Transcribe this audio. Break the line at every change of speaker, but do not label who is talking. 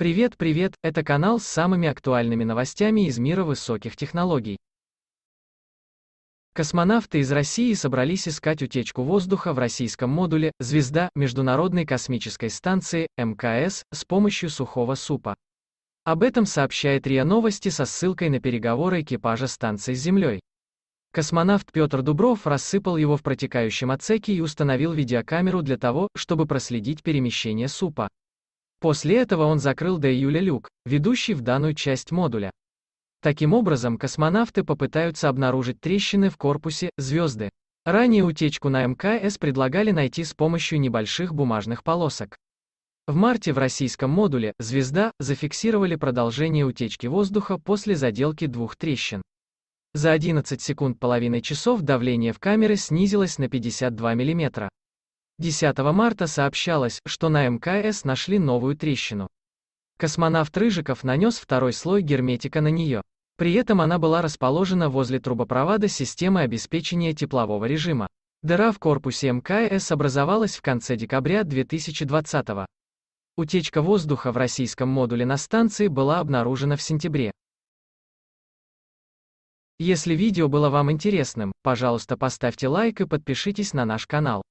Привет, привет, это канал с самыми актуальными новостями из мира высоких технологий. Космонавты
из России собрались искать утечку воздуха в российском модуле «Звезда» Международной космической станции МКС с помощью сухого супа. Об этом сообщает РИА Новости со ссылкой на переговоры экипажа станции с Землей. Космонавт Петр Дубров рассыпал его в протекающем отсеке и установил видеокамеру для того, чтобы проследить перемещение супа. После этого он закрыл до июля люк, ведущий в данную часть модуля. Таким образом, космонавты попытаются обнаружить трещины в корпусе звезды. Ранее утечку на МКС предлагали найти с помощью небольших бумажных полосок. В марте в российском модуле «Звезда» зафиксировали продолжение утечки воздуха после заделки двух трещин. За 11 секунд половиной часов давление в камеры снизилось на 52 мм. 10 марта сообщалось, что на МКС нашли новую трещину. Космонавт Рыжиков нанес второй слой герметика на нее. При этом она была расположена возле трубопровода системы обеспечения теплового режима. Дыра в корпусе МКС образовалась в конце декабря 2020 года. Утечка воздуха в российском модуле на станции была обнаружена в сентябре.
Если видео было вам интересным, пожалуйста поставьте лайк и подпишитесь на наш канал.